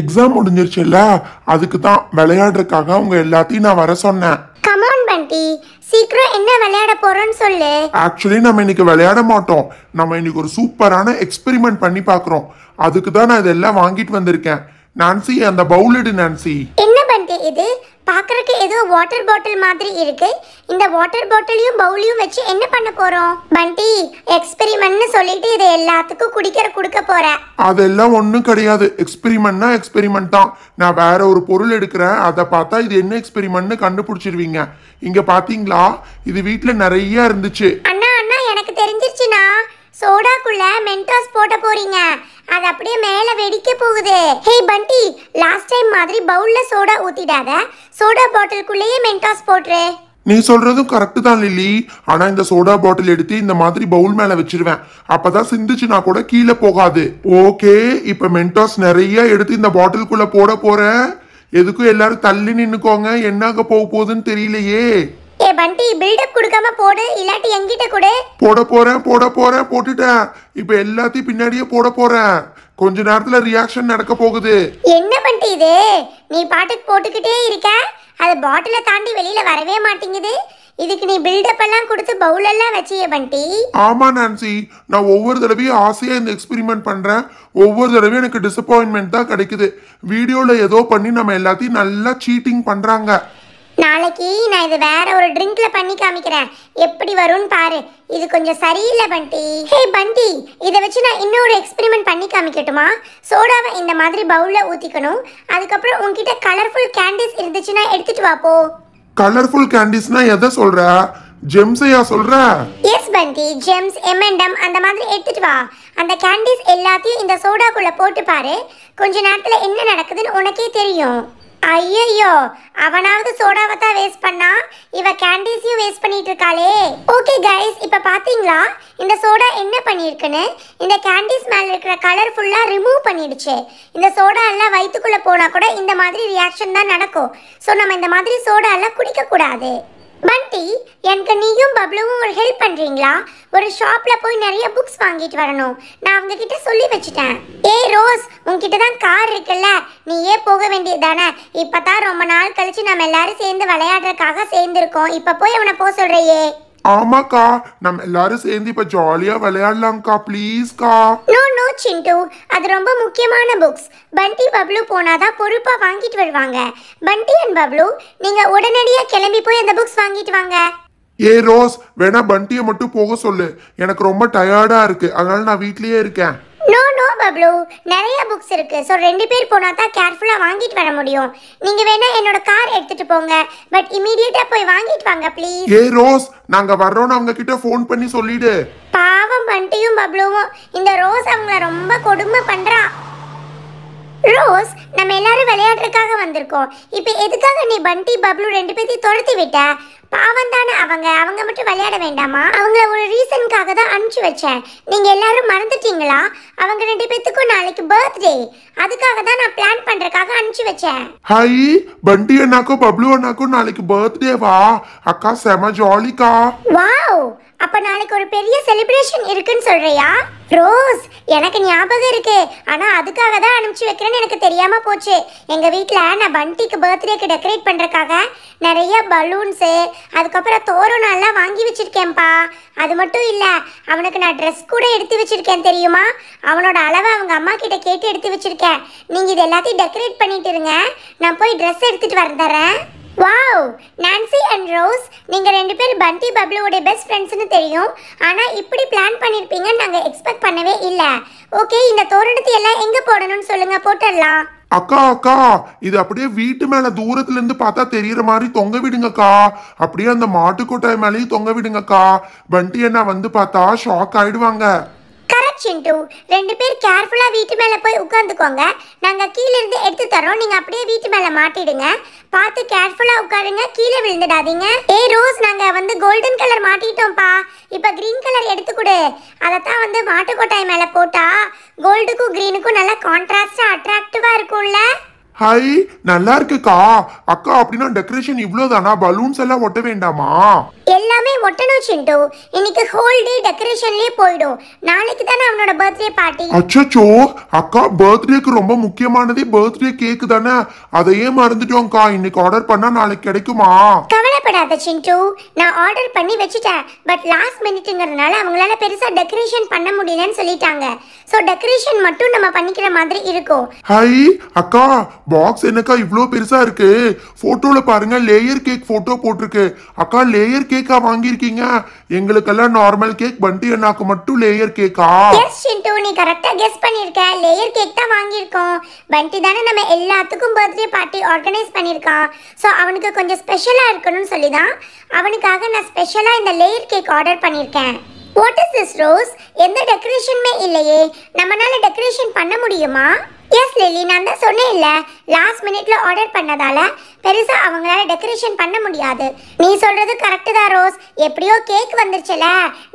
exam முடிஞ்சிருச்சுல்ல அதுக்கு தான் விளையாடுறதுக்காக அவங்க எல்லாத்தையும் நான் வர சொன்னேன் கமான் பண்டி சீக்கிரம் என்ன விளையாட போறோம்னு சொல்லு ஆக்சுவலி நம்ம இன்னைக்கு விளையாட மாட்டோம் நம்ம இன்னைக்கு ஒரு சூப்பரான எக்ஸ்பெரிமெண்ட் பண்ணி பார்க்குறோம் அதுக்கு தான் நான் இதெல்லாம் வாங்கிட்டு வந்திருக்கேன் நான்சி அந்த பவுலடு நான்சி என்ன பண்டி இது பார்க்குறக்கு ஏதோ வாட்டர் பாட்டில் மாதிரி இருக்கு இந்த வாட்டர் பாட்டிலையும் பவுலையும் வச்சு என்ன பண்ண போறோம் பண்டி எக்ஸ்பெரிமெண்ட்னு சொல்லிட்டு இதை எல்லாத்துக்கும் குடிக்கிற குடுக்க போற அதெல்லாம் ஒன்றும் கிடையாது எக்ஸ்பெரிமெண்ட்னா எக்ஸ்பெரிமெண்ட் தான் நான் வேற ஒரு பொருள் எடுக்கிறேன் அதை பார்த்தா இது என்ன எக்ஸ்பெரிமெண்ட்னு கண்டுபிடிச்சிருவீங்க இங்க பாத்தீங்களா இது வீட்டில் நிறைய இருந்துச்சு அண்ணா சோடாக்குள்ள மென்டாஸ் போட போறீங்க அது அப்படியே மேலே வெடிக்க போகுது ஹே பண்டி லாஸ்ட் டைம் மாதிரி பவுல்ல சோடா ஊத்திடாத சோடா பாட்டிலுக்குள்ளேயே மென்டாஸ் போட்டுரு நீ சொல்றதும் கரெக்ட் தான் லில்லி ஆனா இந்த சோடா பாட்டில் எடுத்து இந்த மாதிரி பவுல் மேல வச்சிருவேன் அப்பதான் சிந்துச்சுனா கூட கீழே போகாது ஓகே இப்ப மென்டாஸ் நிறைய எடுத்து இந்த பாட்டிலுக்குள்ள போட போறேன் எதுக்கும் எல்லாரும் தள்ளி நின்னுக்கோங்க என்னாக போக போகுதுன்னு தெரியலையே ஏ பண்டி பில்டப் கொடுக்காம போடு இல்லாட்டி என்கிட்ட கொடு போட போறேன் போட போறேன் போட்டுட்டேன் இப்போ எல்லாத்தையும் பின்னாடியே போட போறேன் கொஞ்ச நேரத்துல ரியாக்ஷன் நடக்க போகுது என்ன பண்டி இது நீ பாட்டுக்கு போட்டுக்கிட்டே இருக்க அது பாட்டில தாண்டி வெளியில வரவே மாட்டேங்குது இதுக்கு நீ பில்டப் எல்லாம் கொடுத்து பவுல் எல்லாம் வச்சியே பண்டி ஆமா நான்சி நான் ஒவ்வொரு தடவையும் ஆசையா இந்த எக்ஸ்பிரிமெண்ட் பண்றேன் ஒவ்வொரு தடவையும் எனக்கு டிசப்பாயின்மெண்ட் தான் கிடைக்குது வீடியோல ஏதோ பண்ணி நம்ம எல்லாத்தையும் நல்லா சீட்டிங் பண்றாங்க நாளைக்கு நான் இது வேற ஒரு ட்ரிங்க்ல பண்ணி காமிக்கிறேன் எப்படி வரும்னு பாரு இது கொஞ்சம் சரியில்லை பண்டி ஹே பண்டி இதை வச்சு நான் இன்னொரு எக்ஸ்பெரிமெண்ட் பண்ணி காமிக்கட்டுமா சோடாவை இந்த மாதிரி பவுலில் ஊற்றிக்கணும் அதுக்கப்புறம் உங்ககிட்ட கலர்ஃபுல் கேண்டிஸ் இருந்துச்சுன்னா எடுத்துட்டு வாப்போ கலர்ஃபுல் கேண்டிஸ்னா எதை சொல்ற ஜெம்ஸையா சொல்ற எஸ் பந்தி ஜெம்ஸ் எம்என்டம் அந்த மாதிரி எடுத்துட்டு வா அந்த கேண்டிஸ் எல்லாத்தையும் இந்த சோடாக்குள்ள போட்டு பாரு கொஞ்ச நேரத்துல என்ன நடக்குதுன்னு உனக்கே தெரியும் ஐயையோ அவனாவது சோடாவை தான் வேஸ்ட் பண்ணா இவ கேண்டீஸையும் வேஸ்ட் பண்ணிட்டு இருக்காளே ஓகே கைஸ் இப்போ பார்த்தீங்களா இந்த சோடா என்ன பண்ணியிருக்குன்னு இந்த கேண்டீஸ் மேலே இருக்கிற கலர் ஃபுல்லாக ரிமூவ் பண்ணிடுச்சு இந்த சோடா எல்லாம் வயிற்றுக்குள்ளே போனால் கூட இந்த மாதிரி ரியாக்ஷன் தான் நடக்கும் ஸோ நம்ம இந்த மாதிரி சோடா எல்லாம் குடிக்கக்கூடாது பண்டி எனக்கு நீயும் பப்ளுவும் ஒரு ஹெல்ப் பண்ணுறீங்களா ஒரு ஷாப்பில் போய் நிறைய புக்ஸ் வாங்கிட்டு வரணும் நான் உங்ககிட்ட சொல்லி வச்சுட்டேன் ஏய் ரோஸ் உங்ககிட்ட தான் கார் இருக்குல்ல நீயே போக வேண்டியது தானே இப்போ தான் ரொம்ப நாள் கழித்து நம்ம எல்லாரும் சேர்ந்து விளையாடுறதுக்காக சேர்ந்துருக்கோம் இப்போ போய் அவனை போக சொல்கிறையே ஆமாக்கா நம்ம எல்லாரும் சேர்ந்து இப்ப ஜாலியா விளையாடலாம்க்கா ப்ளீஸ்க்கா நோ நோ சிண்டு அது ரொம்ப முக்கியமான புக்ஸ் பண்டி பப்ளு போனாதான் பொறுப்பா வாங்கிட்டு வருவாங்க பண்டி அண்ட் பப்ளு நீங்க உடனடியா கிளம்பி போய் அந்த புக்ஸ் வாங்கிட்டு வாங்க ஏ ரோஸ் வேணா பண்டியை மட்டும் போக சொல்லு எனக்கு ரொம்ப டயர்டா இருக்கு அதனால நான் வீட்லயே இருக்கேன் நோ பப்ளு நிறைய புக்ஸ் இருக்கு ஸோ ரெண்டு பேர் போனா தான் கேர்ஃபுல்லா வாங்கிட்டு வர முடியும் நீங்க வேணா என்னோட கார் எடுத்துட்டு போங்க பட் இமீடியட்டா போய் வாங்கிட்டு வாங்க ப்ளீஸ் ஏ ரோஸ் நாங்க வர்றோம்னு அவங்க கிட்ட ஃபோன் பண்ணி சொல்லிடு பாவம் பண்டியும் பப்ளுவும் இந்த ரோஸ் அவங்கள ரொம்ப கொடுமை பண்றா ரோஸ் நம்ம எல்லாரும் விளையாடுறதுக்காக வந்திருக்கோம் இப்போ எதுக்காக நீ பண்டி பப்ளு ரெண்டு பேர்த்தையும் துரத்தி விட்ட பாவம் தானே அவங்க அவங்க மட்டும் விளையாட வேண்டாமா அவங்கள ஒரு ரீசனுக்காக தான் அனுப்பிச்சு வச்சேன் நீங்க எல்லாரும் மறந்துட்டீங்களா அவங்க ரெண்டு பேத்துக்கும் நாளைக்கு பர்த்டே அதுக்காக தான் நான் பிளான் பண்றதுக்காக அனுப்பிச்சு வச்சேன் ஹாய் பண்டி அண்ணாக்கும் பப்ளு அண்ணாக்கும் நாளைக்கு பர்த்டே வா அக்கா செம ஜாலிக்கா வாவ் அப்ப நாளைக்கு ஒரு பெரிய செலிப்ரேஷன் இருக்குன்னு சொல்றியா ரோஸ் எனக்கு ஞாபகம் இருக்கு ஆனா அதுக்காக தான் அனுப்பிச்சு வைக்கிறேன்னு எனக்கு தெரியாம போச்சு எங்க வீட்ல நான் பண்டிக்கு பர்த்டேக்கு டெக்கரேட் பண்றதுக்காக நிறைய பலூன்ஸு அதுக்கப்புறம் தோரணம்லாம் வாங்கி வச்சுருக்கேன்ப்பா அது மட்டும் இல்லை அவனுக்கு நான் ட்ரெஸ் கூட எடுத்து வச்சுருக்கேன் தெரியுமா அவனோட அளவை அவங்க அம்மா கிட்ட கேட்டு எடுத்து வச்சுருக்கேன் நீங்கள் இது எல்லாத்தையும் டெக்கரேட் பண்ணிட்டு இருங்க நான் போய் ட்ரெஸ் எடுத்துகிட்டு வந்துடுறேன் வாவ் நான்சி அண்ட் ரோஸ் நீங்கள் ரெண்டு பேர் பண்டி பப்ளுவோடைய பெஸ்ட் ஃப்ரெண்ட்ஸ்னு தெரியும் ஆனால் இப்படி பிளான் பண்ணியிருப்பீங்கன்னு நாங்கள் எக்ஸ்பெக்ட் பண்ணவே இல்லை ஓகே இந்த தோரணத்தை எல்லாம் எங்கே போடணும்னு சொல்லுங்கள் போட்டுடலாம் அக்கா அக்கா இது அப்படியே வீட்டு மேல தூரத்துல இருந்து பார்த்தா தெரியற மாதிரி தொங்க விடுங்கக்கா அப்படியே அந்த மாட்டுக்கொட்டாய் மேலேயும் தொங்க விடுங்கக்கா வண்டி என்ன வந்து பார்த்தா ஷாக் ஆயிடுவாங்க சிண்டு ரெண்டு பேர் கேர்ஃபுல்லாக வீட்டு மேலே போய் உட்காந்துக்கோங்க நாங்கள் கீழேருந்து எடுத்து தரோம் நீங்கள் அப்படியே வீட்டு மேலே மாட்டிடுங்க பார்த்து கேர்ஃபுல்லாக உட்காருங்க கீழே விழுந்துடாதீங்க ஏ ரோஸ் நாங்கள் வந்து கோல்டன் கலர் மாட்டிட்டோம்ப்பா இப்போ க்ரீன் கலர் எடுத்து கொடு அதைத்தான் வந்து மாட்டுக்கொட்டாய் மேலே போட்டால் கோல்டுக்கும் க்ரீனுக்கும் நல்லா கான்ட்ராஸ்டாக அட்ராக்டிவாக இருக்கும்ல ஹாய் நல்லா இருக்குக்கா அக்கா அப்படின்னா டெக்கரேஷன் இவ்வளவுதானா பலூன்ஸ் எல்லாம் ஒட்ட வேண்டாமா எல்லாமே ஒட்டணும் சிண்டு இன்னைக்கு ஹோல் டே டெக்கரேஷன்லேயே போயிடும் நாளைக்கு தானே அவனோட பர்த்டே பார்ட்டி அச்சோ அக்கா பர்த்டேக்கு ரொம்ப முக்கியமானதே பர்த்டே கேக் தானே அதையே மறந்துட்டோம்க்கா இன்னைக்கு ஆர்டர் பண்ணா நாளைக்கு கிடைக்குமா கவலைப்படாத சிண்டு நான் ஆர்டர் பண்ணி வச்சுட்டேன் பட் லாஸ்ட் மினிட்டுங்கிறதுனால அவங்களால பெருசா டெக்கரேஷன் பண்ண முடியலன்னு சொல்லிட்டாங்க ஸோ டெக்கரேஷன் மட்டும் நம்ம பண்ணிக்கிற மாதிரி இருக்கும் ஹாய் அக்கா பாக்ஸ் என்னக்கா இவ்வளோ பெருசாக இருக்கு போட்டோல பாருங்க லேயர் கேக் போட்டோ போட்டிருக்கு அக்கா லேயர் கேக்கா வாங்கியிருக்கீங்க எங்களுக்கெல்லாம் நார்மல் கேக் பண்ணிட்டு எனக்கு மட்டும் லேயர் கேக்கா எஸ் சிண்டு நீ கரெக்டா கெஸ் பண்ணியிருக்க லேயர் கேக் தான் வாங்கியிருக்கோம் பண்டி தானே நம்ம எல்லாத்துக்கும் பர்த்டே பார்ட்டி ஆர்கனைஸ் பண்ணிருக்கான் சோ அவனுக்கு கொஞ்சம் ஸ்பெஷலாக இருக்கணும்னு சொல்லி சொல்லி தான் அவனுக்காக நான் ஸ்பெஷலாக இந்த லேயர் கேக் ஆர்டர் பண்ணியிருக்கேன் வாட் இஸ் திஸ் ரோஸ் எந்த டெக்கரேஷனுமே இல்லையே நம்மளால் டெக்கரேஷன் பண்ண முடியுமா எஸ் லில்லி நான் தான் இல்லை லாஸ்ட் மினிட்ல ஆர்டர் பண்ணதால பெருசா அவங்களால டெக்கரேஷன் பண்ண முடியாது நீ சொல்றது கரெக்டு தான் ரோஸ் எப்படியோ கேக் வந்துருச்சுல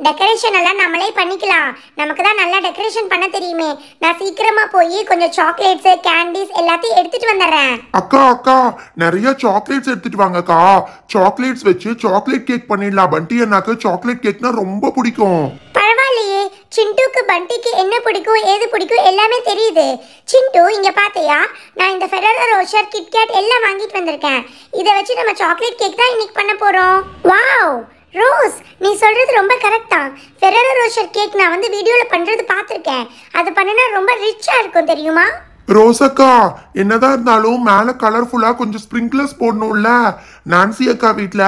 டெக்கரேஷன் எல்லாம் நம்மளே பண்ணிக்கலாம் நமக்கு தான் நல்லா டெக்கரேஷன் பண்ண தெரியுமே நான் சீக்கிரமா போய் கொஞ்சம் சாக்லேட்ஸ் கேண்டீஸ் எல்லாத்தையும் எடுத்துட்டு வந்துடுறேன் அக்கா அக்கா நிறைய சாக்லேட்ஸ் எடுத்துட்டு வாங்கக்கா சாக்லேட்ஸ் வச்சு சாக்லேட் கேக் பண்ணிடலாம் பண்டி அண்ணாக்கு சாக்லேட் கேக்னா ரொம்ப பிடிக்கும் பரவாயில்லையே சிண்டுக்கு பண்டிக்கு என்ன பிடிக்கும் ஏது பிடிக்கும் எல்லாமே தெரியுது சிண்டு இங்கே பார்த்தியா நான் இந்த ஃபெரரோ ரோஷர் கிட்கேட் எல்லாம் வாங்கிட்டு வந்திருக்கேன் இதை வச்சு நம்ம சாக்லேட் கேக் தான் இன்னைக்கு பண்ண போகிறோம் வாவ் ரோஸ் நீ சொல்கிறது ரொம்ப கரெக்ட் தான் ஃபெரரோ ரோஷர் கேக் நான் வந்து வீடியோவில் பண்ணுறது பார்த்துருக்கேன் அது பண்ணினா ரொம்ப ரிச்சாக இருக்கும் தெரியுமா ரோசக்கா என்னதான் இருந்தாலும் மேலே கலர்ஃபுல்லாக கொஞ்சம் ஸ்ப்ரிங்க்லர்ஸ் போடணும்ல நான்சி அக்கா வீட்டில்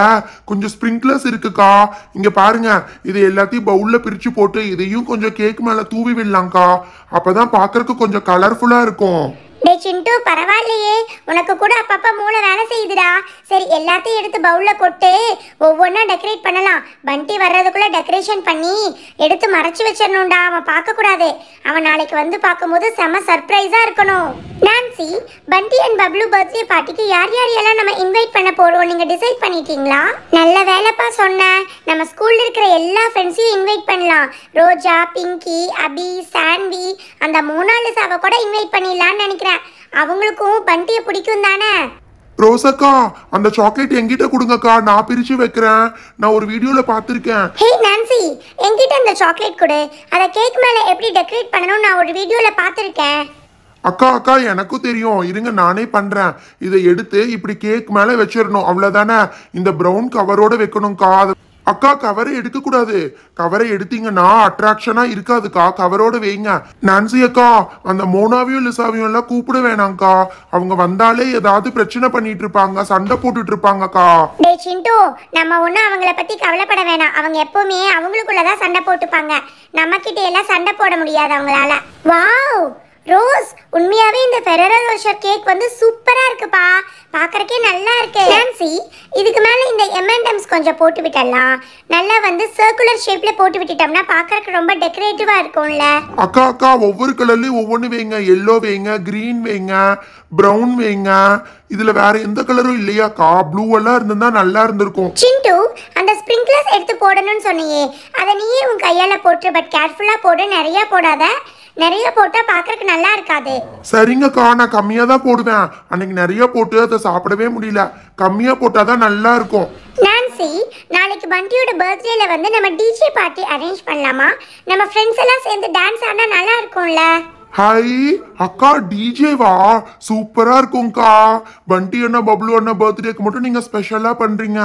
கொஞ்சம் ஸ்ப்ரிங்க்லர்ஸ் இருக்குக்கா இங்கே பாருங்க இது எல்லாத்தையும் பவுலில் பிரித்து போட்டு இதையும் கொஞ்சம் கேக் மேலே தூவி விடலாம்க்கா அப்போ தான் பார்க்குறக்கு கொஞ்சம் கலர்ஃபுல்லாக இருக்கும் டே சிண்டு பரவாயில்லையே உனக்கு கூட அப்பப்போ மூளை வேலை செய்யுதுடா சரி எல்லாத்தையும் எடுத்து பவுலில் கொட்டு ஒவ்வொன்றா டெக்கரேட் பண்ணலாம் பண்டி வர்றதுக்குள்ள டெக்கரேஷன் பண்ணி எடுத்து மறைச்சு வச்சிடணும்டா அவன் பார்க்கக்கூடாது அவன் நாளைக்கு வந்து பார்க்கும்போது செம சர்ப்ரைஸாக இருக்கணும் ஃபேன்சி பண்டி அண்ட் பப்ளு பர்த்டே பார்ட்டிக்கு யார் யார் எல்லாம் நம்ம இன்வைட் பண்ண போகிறோம் நீங்கள் டிசைட் பண்ணிட்டீங்களா நல்ல வேலைப்பா சொன்னேன் நம்ம ஸ்கூலில் இருக்கிற எல்லா ஃப்ரெண்ட்ஸையும் இன்வைட் பண்ணலாம் ரோஜா பிங்கி அபி சாண்டி அந்த மோனாலிசாவை கூட இன்வைட் பண்ணிடலான்னு நினைக்கிறேன் அவங்களுக்கும் பண்டியை பிடிக்கும் தானே ரோசக்கா அந்த சாக்லேட் என்கிட்ட கொடுங்கக்கா நான் பிரிச்சு வைக்கிறேன் நான் ஒரு வீடியோல பாத்திருக்கேன் ஹே நான்சி என்கிட்ட அந்த சாக்லேட் கொடு அத கேக் மேல எப்படி டெக்கரேட் பண்ணனும் நான் ஒரு வீடியோல பாத்திருக்கேன் அக்கா அக்கா எனக்கும் தெரியும் இருங்க நானே பண்ணுறேன் இதை எடுத்து இப்படி கேக் மேலே வச்சிடணும் அவ்வளோதானே இந்த ப்ரௌன் கவரோட வைக்கணும்க்கா அக்கா கவரை எடுக்கக்கூடாது கவரை எடுத்தீங்கன்னா அட்ராக்ஷனாக இருக்காதுக்கா கவரோட வைங்க நான்சி அக்கா அந்த மோனாவையும் லிசாவையும் எல்லாம் கூப்பிட வேணாம்க்கா அவங்க வந்தாலே ஏதாவது பிரச்சனை பண்ணிட்டு இருப்பாங்க சண்டை போட்டுட்டு இருப்பாங்கக்கா டேய் நம்ம ஒன்றும் அவங்கள பற்றி கவலைப்பட வேணாம் அவங்க எப்பவுமே அவங்களுக்குள்ளதான் சண்டை போட்டுப்பாங்க நம்ம கிட்ட எல்லாம் சண்டை போட முடியாது அவங்களால வாவ் ரோஸ் உண்மையாவே இந்த ஃபெரரோ ரோஷர் கேக் வந்து சூப்பரா இருக்குப்பா பார்க்கறக்கே நல்லா இருக்கு நான்சி இதுக்கு மேல இந்த எம்என்டம்ஸ் கொஞ்சம் போட்டு விட்டலாம் நல்லா வந்து சர்க்குலர் ஷேப்ல போட்டு விட்டுட்டோம்னா பார்க்கறக்கு ரொம்ப டெக்கரேட்டிவா இருக்கும்ல அக்கா அக்கா ஒவ்வொரு கலர்ல ஒவ்வொண்ணு வேங்க எல்லோ வேங்க கிரீன் வேங்க பிரவுன் வேங்க இதுல வேற எந்த கலரும் கா ப்ளூ எல்லாம் இருந்தா நல்லா இருந்திருக்கும் சிண்டு அந்த ஸ்ப்ரிங்க்லர்ஸ் எடுத்து போடணும்னு சொன்னியே அதை நீயே உன் கையால போட்டு பட் கேர்ஃபுல்லா போடு நிறைய போடாத நிறைய போட்டா பாக்குறதுக்கு நல்லா இருக்காது சரிங்கக்கா நான் கம்மியா தான் போடுவேன் அன்னைக்கு நிறைய போட்டு அதை சாப்பிடவே முடியல கம்மியா போட்டா தான் நல்லா இருக்கும் நான்சி நாளைக்கு பண்டியோட பர்த்டேல வந்து நம்ம டிஜே பார்ட்டி அரேஞ்ச் பண்ணலாமா நம்ம ஃப்ரெண்ட்ஸ் எல்லாம் சேர்ந்து டான்ஸ் ஆனா நல்லா இருக்கும்ல ஹாய் அக்கா டிஜே வா சூப்பரா இருக்கும்க்கா பண்டி அண்ணா பப்ளு அண்ணா பர்த்டேக்கு மட்டும் நீங்க ஸ்பெஷலா பண்றீங்க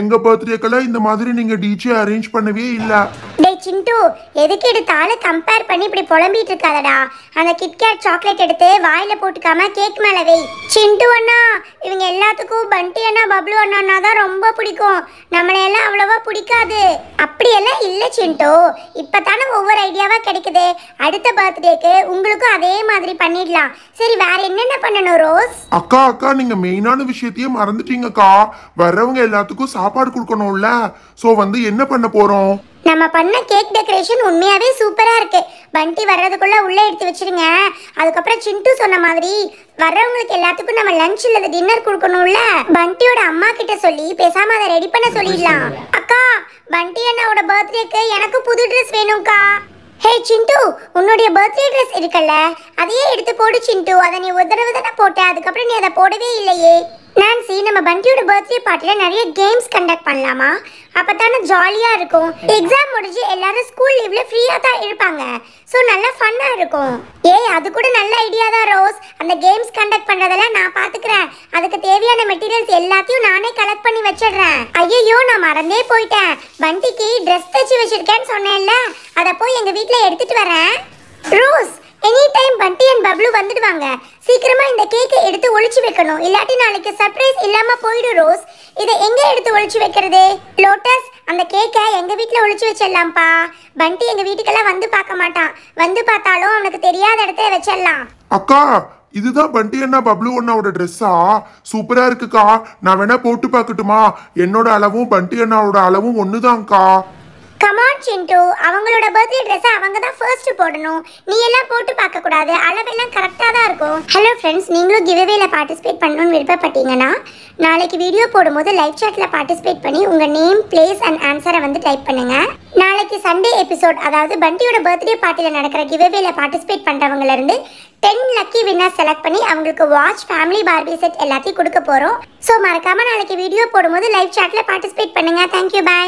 எங்க பர்த்டேக்கெல்லாம் இந்த மாதிரி நீங்க டிஜே அரேஞ்ச் பண்ணவே இல்ல சிண்டு எதுக்கு எடுத்தாலும் கம்பேர் பண்ணி இப்படி புலம்பிட்டு இருக்காதடா அந்த கிட்கேட் சாக்லேட் எடுத்து வாயில போட்டுக்காம கேக் மேல வை சிண்டு அண்ணா இவங்க எல்லாத்துக்கும் பண்டி அண்ணா பப்ளு அண்ணா தான் ரொம்ப பிடிக்கும் நம்மள எல்லாம் அவ்வளவா பிடிக்காது அப்படியெல்லாம் இல்லை சிண்டு இப்பதானே தானே ஒவ்வொரு ஐடியாவா கிடைக்குது அடுத்த பர்த்டேக்கு உங்களுக்கும் அதே மாதிரி பண்ணிடலாம் சரி வேற என்னென்ன பண்ணணும் ரோஸ் அக்கா அக்கா நீங்க மெயினான விஷயத்தையே மறந்துட்டீங்கக்கா வர்றவங்க எல்லாத்துக்கும் சாப்பாடு கொடுக்கணும்ல சோ வந்து என்ன பண்ண போறோம் நம்ம பண்ண கேக் டெக்கரேஷன் உண்மையாவே சூப்பராக இருக்குது பண்டி வர்றதுக்குள்ளே உள்ளே எடுத்து வச்சிருங்க அதுக்கப்புறம் சிண்டு சொன்ன மாதிரி வர்றவங்களுக்கு எல்லாத்துக்கும் நம்ம லஞ்ச் இல்லை டின்னர் கொடுக்கணும்ல பண்டியோட அம்மா கிட்ட சொல்லி பேசாமல் அதை ரெடி பண்ண சொல்லிடலாம் அக்கா பண்டி அண்ணாவோட பர்த்டேக்கு எனக்கு புது ட்ரெஸ் வேணும்க்கா ஹே சிண்டு உன்னுடைய பர்த்டே ட்ரெஸ் இருக்கல்ல அதையே எடுத்து போடு சிண்டு அதை நீ ஒரு தானே போட்ட அதுக்கப்புறம் நீ அதை போடவே இல்லையே நான்சி நம்ம பண்டியோட பர்த்டே பார்ட்டில நிறைய கேம்ஸ் கண்டக்ட் பண்ணலாமா அப்போ தானே ஜாலியாக இருக்கும் எக்ஸாம் முடிஞ்சு எல்லாரும் ஸ்கூல் லீவ்ல ஃப்ரீயாக தான் இருப்பாங்க ஸோ நல்லா ஃபன்னாக இருக்கும் ஏய் அது கூட நல்ல ஐடியா தான் ரோஸ் அந்த கேம்ஸ் கண்டக்ட் பண்ணுறதெல்லாம் நான் பாத்துக்கறேன் அதுக்கு தேவையான மெட்டீரியல்ஸ் எல்லாத்தையும் நானே கலெக்ட் பண்ணி வச்சிடுறேன் ஐயோ நான் மறந்தே போயிட்டேன் பண்டிக்கு ட்ரெஸ் தைச்சி வச்சிருக்கேன்னு சொன்னேன்ல அதை போய் எங்கள் வீட்டில் எடுத்துகிட்டு வரேன் Rose any time Bunty and Bablu வந்துடுவாங்க சீக்கிரமா இந்த கேக்கை எடுத்து ஒளிச்சு வைக்கணும் இல்லாட்டி நாளைக்கு சர்ப்ரைஸ் இல்லாம போயிடும் ரோஸ் இதை எங்க எடுத்து ஒளிச்சு வைக்கிறது லோட்டஸ் அந்த கேக்கை எங்க வீட்டில் ஒளிச்சு வச்சிடலாம்ப்பா பண்டி எங்க வீட்டுக்கெல்லாம் வந்து பார்க்க மாட்டான் வந்து பார்த்தாலும் அவனுக்கு தெரியாத இடத்துல வச்சிடலாம் அக்கா இதுதான் பண்டி அண்ணா பப்ளு அண்ணாவோட ட்ரெஸ்ஸா சூப்பரா இருக்குக்கா நான் வேணா போட்டு பார்க்கட்டுமா என்னோட அளவும் பண்டி அண்ணாவோட அளவும் ஒண்ணுதான்க்கா கமான் சிண்டு அவங்களோட பர்த்டே ட்ரெஸ்ஸை அவங்க தான் ஃபர்ஸ்ட் போடணும் நீ எல்லாம் போட்டு பார்க்கக்கூடாது அளவெல்லாம் கரெக்டாக தான் இருக்கும் ஹலோ ஃப்ரெண்ட்ஸ் நீங்களும் கிவ்வேல பார்ட்டிசிபேட் பண்ணணும்னு விருப்பப்பட்டீங்கன்னா நாளைக்கு வீடியோ போடும்போது லைவ் சாட்டில் பார்ட்டிசிபேட் பண்ணி உங்கள் நேம் பிளேஸ் அண்ட் ஆன்சரை வந்து டைப் பண்ணுங்கள் நாளைக்கு சண்டே எபிசோட் அதாவது பண்டியோட பர்த்டே பார்ட்டியில் நடக்கிற கிவ்வேல பார்ட்டிசிபேட் பண்ணுறவங்கலேருந்து டென் லக்கி வின்னர் செலக்ட் பண்ணி அவங்களுக்கு வாட்ச் ஃபேமிலி பார்பி செட் எல்லாத்தையும் கொடுக்க போகிறோம் ஸோ மறக்காமல் நாளைக்கு வீடியோ போடும்போது லைவ் சாட்டில் பார்ட்டிசிபேட் பண்ணுங்கள் தேங்க்யூ பாய்